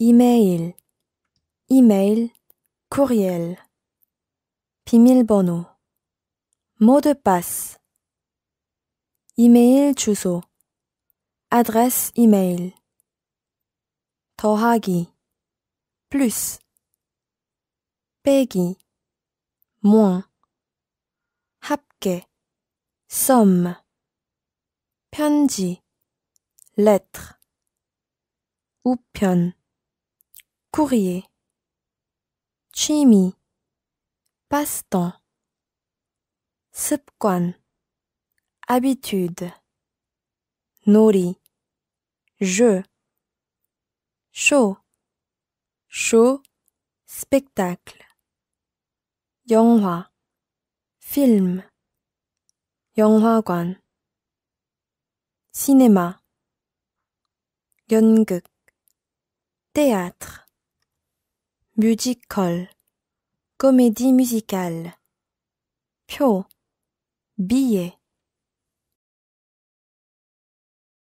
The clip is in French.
email, email, courriel, 비밀번호, mot de passe, email 주소, adresse email, 더하기, plus, 빼기, moins, 합계, somme, 편지, lettre, 우편, courrier. Chimi, passe-temps. habitude. Nori, jeu. Show, show, spectacle. Young-hwa. film. Young-hwa-gwan. cinéma. Yunguk théâtre. Musical. comédie musicale, Pio. billet.